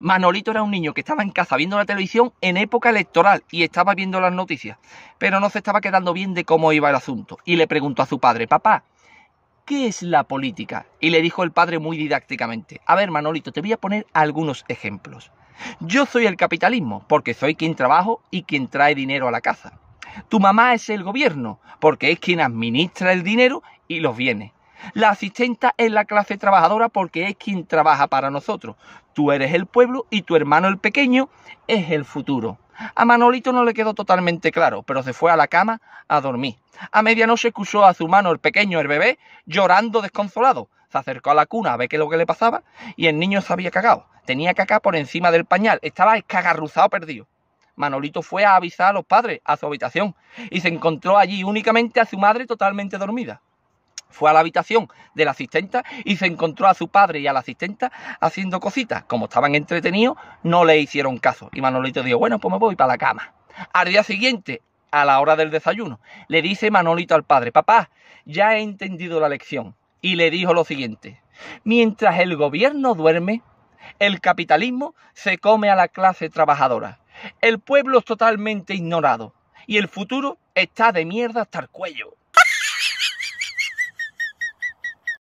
Manolito era un niño que estaba en casa viendo la televisión en época electoral y estaba viendo las noticias, pero no se estaba quedando bien de cómo iba el asunto y le preguntó a su padre, papá, ¿qué es la política? Y le dijo el padre muy didácticamente, a ver Manolito, te voy a poner algunos ejemplos. Yo soy el capitalismo, porque soy quien trabajo y quien trae dinero a la casa. Tu mamá es el gobierno, porque es quien administra el dinero y los bienes. La asistenta es la clase trabajadora porque es quien trabaja para nosotros. Tú eres el pueblo y tu hermano el pequeño es el futuro. A Manolito no le quedó totalmente claro, pero se fue a la cama a dormir. A medianoche escuchó a su mano el pequeño, el bebé, llorando desconsolado. Se acercó a la cuna a ver qué es lo que le pasaba y el niño se había cagado. Tenía caca por encima del pañal, estaba escagarruzado perdido. Manolito fue a avisar a los padres a su habitación y se encontró allí únicamente a su madre totalmente dormida. Fue a la habitación de la asistenta y se encontró a su padre y a la asistenta haciendo cositas. Como estaban entretenidos, no le hicieron caso. Y Manolito dijo, bueno, pues me voy para la cama. Al día siguiente, a la hora del desayuno, le dice Manolito al padre, papá, ya he entendido la lección. Y le dijo lo siguiente, mientras el gobierno duerme, el capitalismo se come a la clase trabajadora. El pueblo es totalmente ignorado y el futuro está de mierda hasta el cuello.